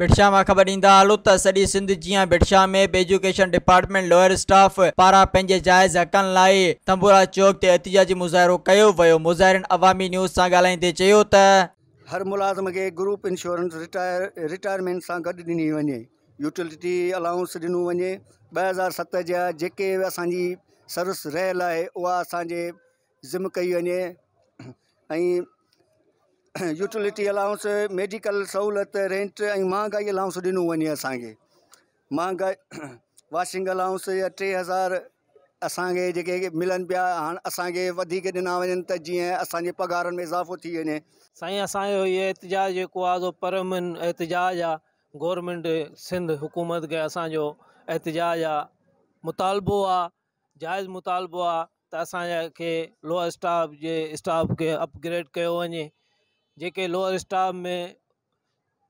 भिडा मां ख़बर ॾींदा हलो त सॼी सिंध जीअं भिड्शा में बि एजुकेशन डिपार्टमेंट लोअर स्टाफ पारां पंहिंजे जाइज़ हक़नि लाइ तंबूरा चौक ते एतिजाजी मुज़ाहिरो कयो वियो मुज़ाहिरनि अवामी न्यूज़ सां ॻाल्हाईंदे चयो त हर मुलाज़िम खे ग्रुप इंश्योरेंस रिटायर रिटायरमेंट सां गॾु ॾिनी वञे यूटिलिटी अलाउंस ॾिनो वञे ॿ हज़ार सत जा जेके असांजी सर्विस रहियल आहे उहा असांजे ज़िम कई वञे ऐं यूटिलिटी अलाउंस मेडिकल सहूलत रेंट महंगाई अलाउंस ॾिनो वञे असांखे महांगाई वॉशिंग अलाउंस या टे हज़ार असांखे जेके मिलनि पिया हाणे असांखे वधीक ॾिना वञनि त में इज़ाफ़ो थी वञे साईं असांजो इहो एतिजाज जेको आहे सो परमन एतिजाज आहे गौरमेंट सिंध हुकूमत के असांजो एतिजाज आहे मुतालबो आ जायज़ मुतालबो आ त असांखे लोअर स्टाफ जे स्टाफ के अपग्रेड किया वञे जेके लोअर स्टाफ में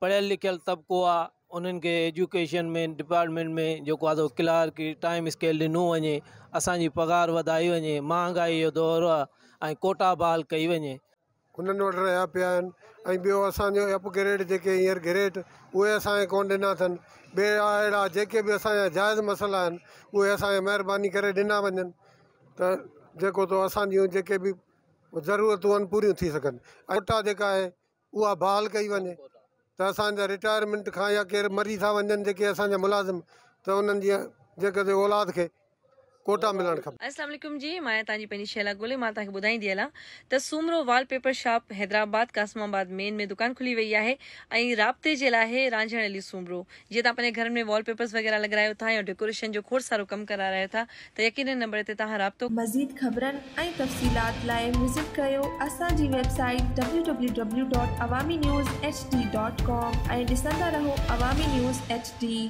पढ़ियल लिखियल तबिको आहे उन्हनि खे एजुकेशन में डिपार्टमेंट में जेको आहे क्लार्क टाइम स्केल ॾिनो वञे असांजी पघार वधाई वञे महांगाई जो दौरु आहे ऐं कोटा बहाल कई वञे हुननि वटि रहिया पिया आहिनि ऐं ॿियो असांजो अपग्रेड जेके हींअर ग्रेड उहे असांखे कोन ॾिना अथनि ॿिया अहिड़ा जेके बि असांजा जाइज़ मसाला आहिनि उहे असांखे महिरबानी करे ॾिना वञनि त जेको थो असांजो जेके बि ज़रूरतूं आहिनि पूरियूं थी सघनि अटा जेका आहे उहा बहाल कई वञे त असांजा रिटायरमेंट खां या केरु मरी था वञनि जेके असांजा मुलाज़िम त उन्हनि जी जेके औलाद खे कोटा मिलन खपे अस्सलाम वालेकुम जी मां तव्हांजी पनी शैला गोले मां तव्हांखे ॿुधाई दियला त Soomro wallpaper shop Hyderabad Qasimabad main में दुकान खुली वई आ है राब्ते जे जेला है रांझण अली सुमरो जे ता अपने घर में वॉलपेपर्स वग़ैरह लगरायो था या डेकोरेशन जो खोर सारो कम करा रहे था त यकीन नंबर ते तव्हां राब्तो मज़ीद ख़बरनि ऐं तफ़सीलात लाइ विज़िट कयो असांजी वेबसाइट www.awaminews.hd.com ऐं ॾिसंदा रहो अवामी न्यूज़ एच डी